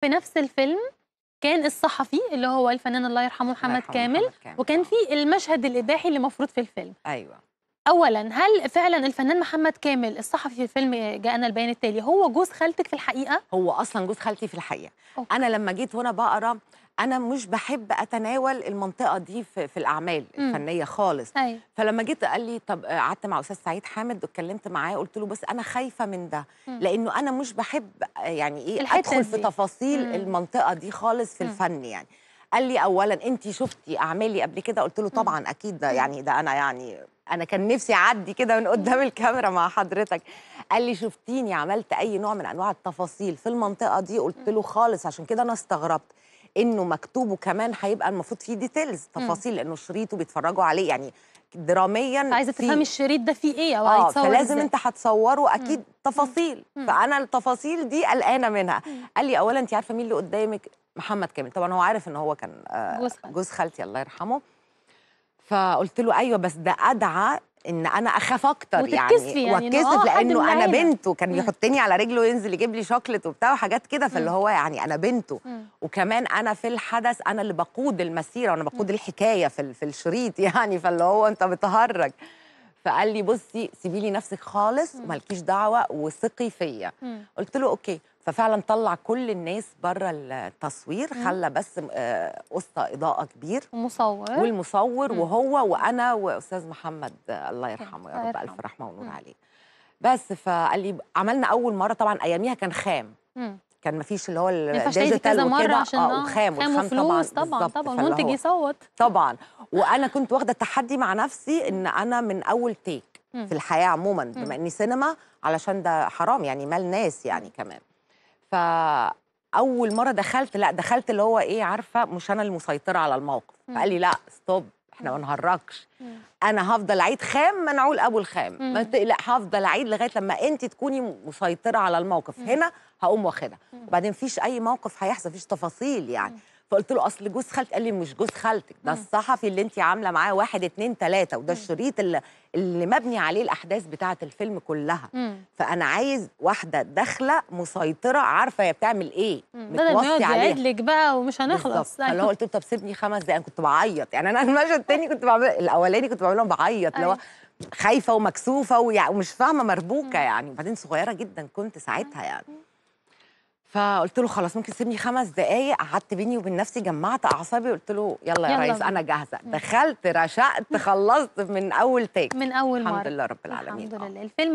في نفس الفيلم كان الصحفي اللي هو الفنان الله يرحمه محمد, محمد كامل, كامل وكان في آه. المشهد الاباحي اللي مفروض في الفيلم ايوه اولا هل فعلا الفنان محمد كامل الصحفي في الفيلم جاءنا البيان التالي هو جوز خالتك في الحقيقه هو اصلا جوز خالتي في الحقيقه أوكي. انا لما جيت وانا بقرا انا مش بحب اتناول المنطقه دي في, في الاعمال الفنيه خالص أي. أيوه. فلما جيت قال لي طب آه، قعدت مع استاذ سعيد حامد واتكلمت معاه قلت له بس انا خايفه من ده لانه انا مش بحب آه، يعني ايه ادخل في تفاصيل مم. المنطقه دي خالص في مم. الفن يعني قال لي اولا انت شفتي اعمالي قبل كده قلت له طبعا اكيد ده يعني ده انا يعني انا كان نفسي اعدي كده من قدام الكاميرا مع حضرتك قال لي شفتيني عملت اي نوع من انواع التفاصيل في المنطقه دي قلت له خالص عشان كده انا استغربت انه مكتوب وكمان هيبقى المفروض فيه ديتيلز تفاصيل لانه شريط وبيتفرجوا عليه يعني دراميا عايزه تفهمي الشريط ده فيه ايه او اه فلازم انت هتصوره اكيد مم. تفاصيل مم. فانا التفاصيل دي قلقانه منها مم. قال لي اولا انت عارفه مين اللي قدامك محمد كامل طبعا هو عارف ان هو كان آه جوز خالتي الله يرحمه فقلت له ايوه بس ده ادعى ان انا اخاف اكتر يعني, يعني واتكسف آه، لانه انا بنته كان بيحطني على رجله وينزل يجيب لي شوكليت وبتاع وحاجات كده فاللي هو يعني انا بنته مم. وكمان انا في الحدث انا اللي بقود المسيره وانا بقود مم. الحكايه في, في الشريط يعني فاللي هو انت بتهرج فقال لي بصي سيبي لي نفسك خالص ومالكيش دعوه وثقي فيا قلت له اوكي ففعلا طلع كل الناس بره التصوير خلى بس آه، قصه اضاءه كبير ومصور والمصور مم. وهو وانا واستاذ محمد الله يرحمه يا رب الف رحمه ونور عليه بس فقال لي عملنا اول مره طبعا اياميها كان خام مم. كان ما فيش اللي هو الديجيتال وكده آه وخام وخام طبعا طبعا, طبعًا المنتج يصوت طبعا وانا كنت واخده تحدي مع نفسي ان انا من اول تيك في الحياه عموما بما اني سينما علشان ده حرام يعني مال ناس يعني كمان فاول مره دخلت لا دخلت اللي هو ايه عارفه مش انا المسيطره على الموقف فقال لي لا ستوب احنا ما نهرجش انا هفضل اعيد خام منعول ابو الخام ما تقلق هفضل اعيد لغايه لما انت تكوني مسيطره على الموقف هنا هقوم واخدها وبعدين مفيش اي موقف هيحصل مفيش تفاصيل يعني فقلت له اصل جوز خالتي قال لي مش جوز خالتك ده الصحفي اللي انت عامله معاه واحد اتنين تلاته وده الشريط اللي, اللي مبني عليه الاحداث بتاعه الفيلم كلها فانا عايز واحده داخله مسيطره عارفه هي بتعمل ايه متوصي عليها لك بقى ومش هنخلص أيوه. اللي هو قلت له طب سيبني خمس دقايق انا كنت بعيط يعني انا المشهد الثاني كنت بعمل الاولاني كنت بعملهم بعيط اللي هو أيوه. خايفه ومكسوفه ومش فاهمه مربوكه يعني وبعدين صغيره جدا كنت ساعتها يعني فقلت له خلاص ممكن تسيبني خمس دقايق قعدت بيني وبين نفسي جمعت اعصابي قلت له يلا يا ريس انا جاهزه دخلت رشقت خلصت من اول تاك من اول مره الحمد لله رب العالمين الحمد آه. لله الفيلم